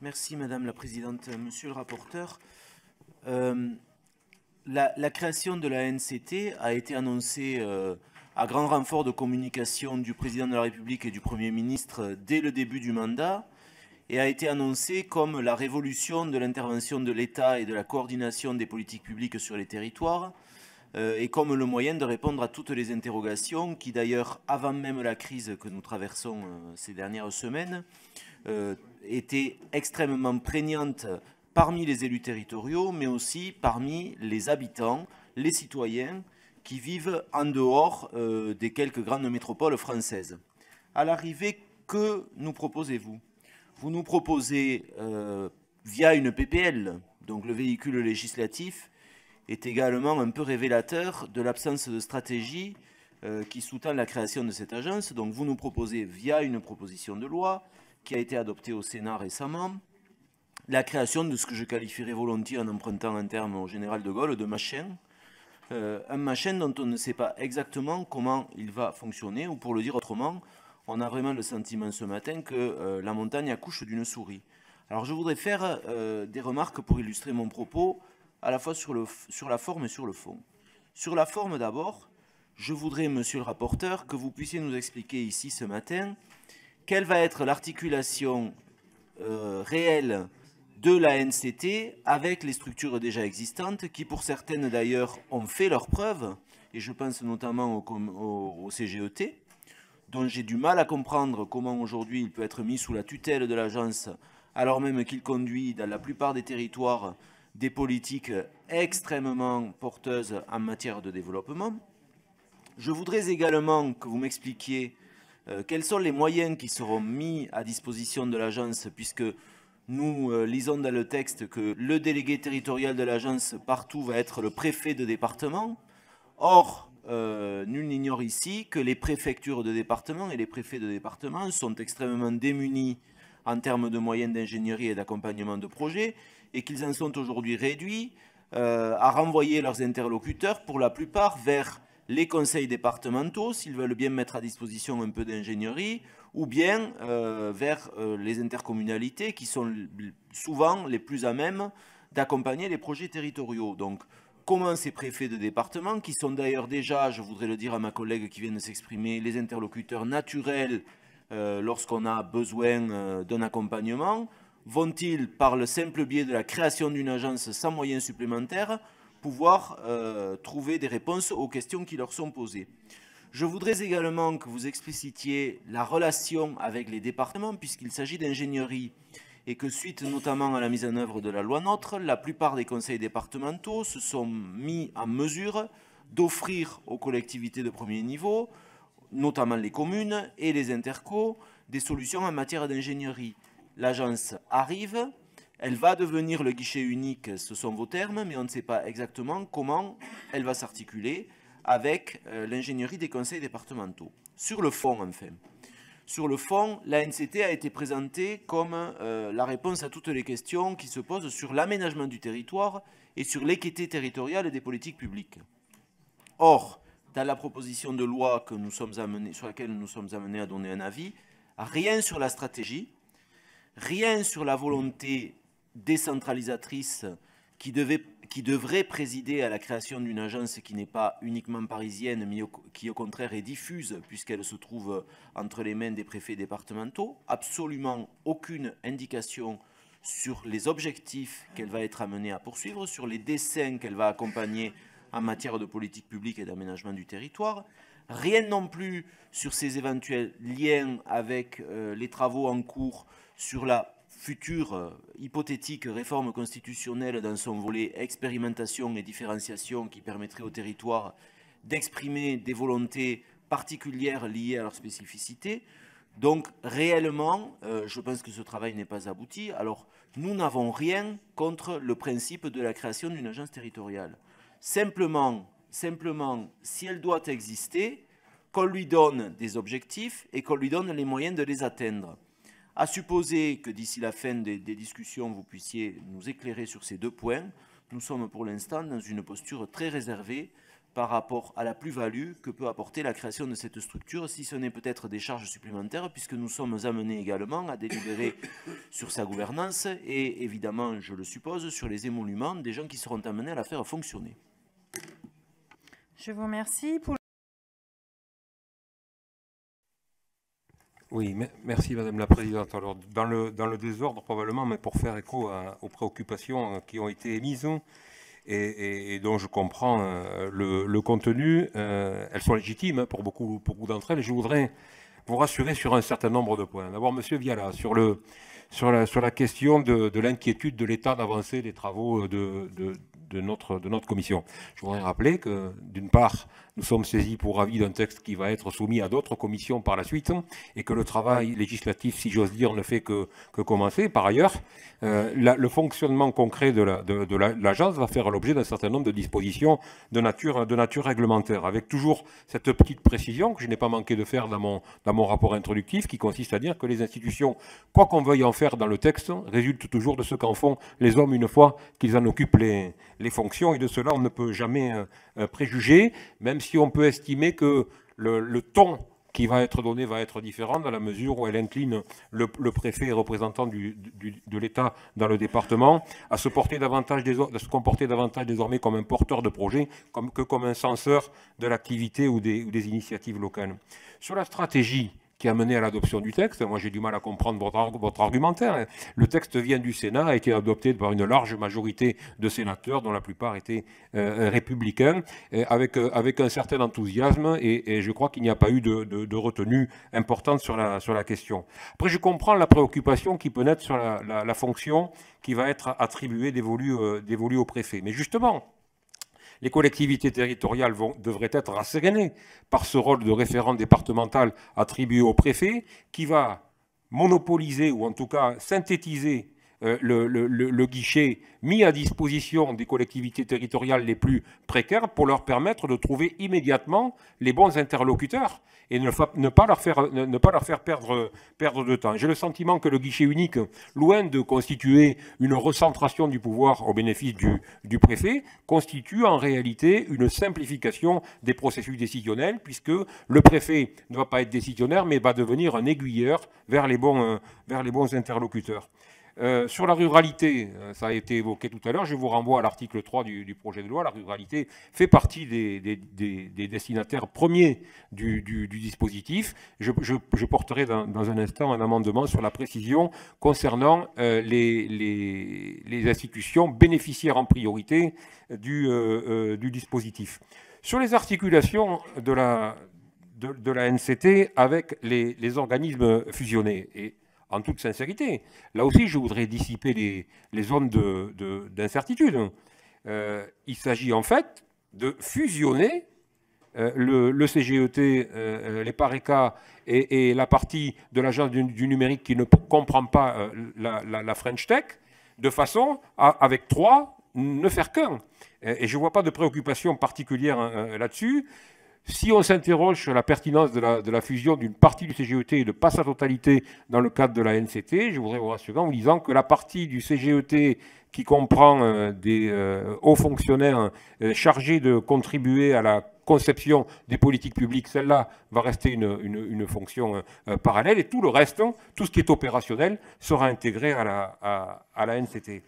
Merci Madame la Présidente, Monsieur le rapporteur. Euh, la, création de la NCT a été annoncée euh, à grand renfort de communication du Président de la République et du Premier ministre euh, dès le début du mandat et a été annoncée comme la révolution de l'intervention de l'État et de la coordination des politiques publiques sur les territoires et comme le moyen de répondre à toutes les interrogations qui d'ailleurs, avant même la crise que nous traversons ces dernières semaines, euh, était extrêmement prégnante parmi les élus territoriaux, mais aussi parmi les habitants, les citoyens qui vivent en dehors euh, des quelques grandes métropoles françaises. À l'arrivée, que nous proposez-vous Vous nous proposez, euh, via une PPL, donc le véhicule législatif, est également un peu révélateur de l'absence de stratégie qui sous-tend la création de cette agence. Donc vous nous proposez, via une proposition de loi, qui a été adopté au Sénat récemment, la création de ce que je qualifierais volontiers en empruntant un terme au général de Gaulle de machin. Euh, un machin dont on ne sait pas exactement comment il va fonctionner, ou pour le dire autrement, on a vraiment le sentiment ce matin que euh, la montagne accouche d'une souris. Alors je voudrais faire euh, des remarques pour illustrer mon propos, à la fois sur, le, sur la forme et sur le fond. Sur la forme d'abord, je voudrais, monsieur le rapporteur, que vous puissiez nous expliquer ici ce matin quelle va être l'articulation euh, réelle de la NCT avec les structures déjà existantes qui, pour certaines d'ailleurs, ont fait leurs preuves, et je pense notamment au, au CGET, dont j'ai du mal à comprendre comment aujourd'hui il peut être mis sous la tutelle de l'agence, alors même qu'il conduit dans la plupart des territoires des politiques extrêmement porteuses en matière de développement. Je voudrais également que vous m'expliquiez euh, quels sont les moyens qui seront mis à disposition de l'agence puisque nous euh, lisons dans le texte que le délégué territorial de l'agence partout va être le préfet de département. Or, euh, nul n'ignore ici que les préfectures de département et les préfets de département sont extrêmement démunis en termes de moyens d'ingénierie et d'accompagnement de projets et qu'ils en sont aujourd'hui réduits à renvoyer leurs interlocuteurs pour la plupart vers les conseils départementaux, s'ils veulent bien mettre à disposition un peu d'ingénierie, ou bien euh, vers euh, les intercommunalités, qui sont souvent les plus à même d'accompagner les projets territoriaux. Donc, comment ces préfets de département, qui sont d'ailleurs déjà, je voudrais le dire à ma collègue qui vient de s'exprimer, les interlocuteurs naturels euh, lorsqu'on a besoin d'un accompagnement, vont-ils, par le simple biais de la création d'une agence sans moyens supplémentaires, pouvoir euh, trouver des réponses aux questions qui leur sont posées. Je voudrais également que vous explicitiez la relation avec les départements, puisqu'il s'agit d'ingénierie, et que suite notamment à la mise en œuvre de la loi NOTRe, la plupart des conseils départementaux se sont mis en mesure d'offrir aux collectivités de premier niveau, notamment les communes et les intercos, des solutions en matière d'ingénierie. L'agence arrive, elle va devenir le guichet unique, ce sont vos termes, mais on ne sait pas exactement comment elle va s'articuler avec euh, l'ingénierie des conseils départementaux. Sur le fond, enfin. Sur le fond, la NCT a été présentée comme euh, la réponse à toutes les questions qui se posent sur l'aménagement du territoire et sur l'équité territoriale des politiques publiques. Or, dans la proposition de loi que nous sommes amenés, sur laquelle nous sommes amenés à donner un avis, rien sur la stratégie, rien sur la volonté décentralisatrice qui, devait, qui devrait présider à la création d'une agence qui n'est pas uniquement parisienne, mais qui au contraire est diffuse, puisqu'elle se trouve entre les mains des préfets départementaux. Absolument aucune indication sur les objectifs qu'elle va être amenée à poursuivre, sur les dessins qu'elle va accompagner en matière de politique publique et d'aménagement du territoire. Rien non plus sur ses éventuels liens avec euh, les travaux en cours sur la future euh, hypothétique réforme constitutionnelle dans son volet expérimentation et différenciation qui permettrait au territoire d'exprimer des volontés particulières liées à leur spécificité. Donc réellement, euh, je pense que ce travail n'est pas abouti. Alors nous n'avons rien contre le principe de la création d'une agence territoriale. Simplement, simplement, si elle doit exister, qu'on lui donne des objectifs et qu'on lui donne les moyens de les atteindre. À supposer que d'ici la fin des, discussions, vous puissiez nous éclairer sur ces deux points, nous sommes pour l'instant dans une posture très réservée par rapport à la plus-value que peut apporter la création de cette structure, si ce n'est peut-être des charges supplémentaires, puisque nous sommes amenés également à délibérer sur sa gouvernance et évidemment, je le suppose, sur les émoluments des gens qui seront amenés à la faire fonctionner. Je vous remercie. Oui, merci Madame la Présidente. Alors, dans le, dans le désordre probablement, mais pour faire écho aux préoccupations euh, qui ont été émises et, dont je comprends euh, le, contenu, euh, elles sont légitimes hein, pour beaucoup, d'entre elles. Je voudrais vous rassurer sur un certain nombre de points. D'abord, Monsieur Viala, sur, le, sur, la, sur la question de, l'inquiétude de l'état d'avancée des travaux de notre commission. Je voudrais rappeler que, d'une part, nous sommes saisis pour avis d'un texte qui va être soumis à d'autres commissions par la suite et que le travail législatif, si j'ose dire, ne fait que, que commencer. Par ailleurs, euh, le fonctionnement concret de l'agence va faire l'objet d'un certain nombre de dispositions de nature, de nature réglementaire, avec toujours cette petite précision que je n'ai pas manqué de faire dans mon, dans mon rapport introductif, qui consiste à dire que les institutions, quoi qu'on veuille en faire dans le texte, résultent toujours de ce qu'en font les hommes une fois qu'ils en occupent les, les fonctions, et de cela on ne peut jamais euh, euh, préjuger, même si si on peut estimer que le, ton qui va être donné va être différent dans la mesure où elle incline le, préfet et représentant du, de l'État dans le département à se, porter davantage à se comporter davantage désormais comme un porteur de projet que comme un censeur de l'activité ou des, ou des initiatives locales. Sur la stratégie qui a mené à l'adoption du texte. Moi, j'ai du mal à comprendre votre, votre, argumentaire. Le texte vient du Sénat, a été adopté par une large majorité de sénateurs, dont la plupart étaient euh, républicains, avec, euh, avec un certain enthousiasme, et, je crois qu'il n'y a pas eu de, retenue importante sur la, sur la question. Après, je comprends la préoccupation qui peut naître sur la, fonction qui va être attribuée, dévolue, euh, dévolue au préfet. Mais justement, les collectivités territoriales devraient être rassérénées par ce rôle de référent départemental attribué au préfet qui va monopoliser ou en tout cas synthétiser euh, le, guichet mis à disposition des collectivités territoriales les plus précaires pour leur permettre de trouver immédiatement les bons interlocuteurs et ne, pas leur faire, perdre, de temps. J'ai le sentiment que le guichet unique, loin de constituer une recentration du pouvoir au bénéfice du, préfet, constitue en réalité une simplification des processus décisionnels puisque le préfet ne va pas être décisionnaire mais va devenir un aiguilleur vers les bons euh, interlocuteurs. Euh, sur la ruralité, euh, ça a été évoqué tout à l'heure, je vous renvoie à l'article 3 du, projet de loi. La ruralité fait partie des, destinataires premiers du, dispositif. Je, porterai dans, un instant un amendement sur la précision concernant euh, les, institutions bénéficiaires en priorité du, dispositif. Sur les articulations de la, NCT avec les, les organismes fusionnés. Et en toute sincérité. Là aussi, je voudrais dissiper les, zones d'incertitude. Euh, il s'agit en fait de fusionner euh, le, CGET, euh, les PARECA et, la partie de l'agence du, numérique qui ne comprend pas la, French Tech, de façon à, avec trois, ne faire qu'un. Et, je ne vois pas de préoccupation particulière hein, là-dessus. Si on s'interroge sur la pertinence de la, fusion d'une partie du CGET et de pas sa totalité dans le cadre de la NCT, je voudrais vous rassurer en disant que la partie du CGET qui comprend euh, des euh, hauts fonctionnaires euh, chargés de contribuer à la conception des politiques publiques, celle-là va rester une, fonction parallèle, et tout le reste, tout ce qui est opérationnel, sera intégré à la, à la NCT.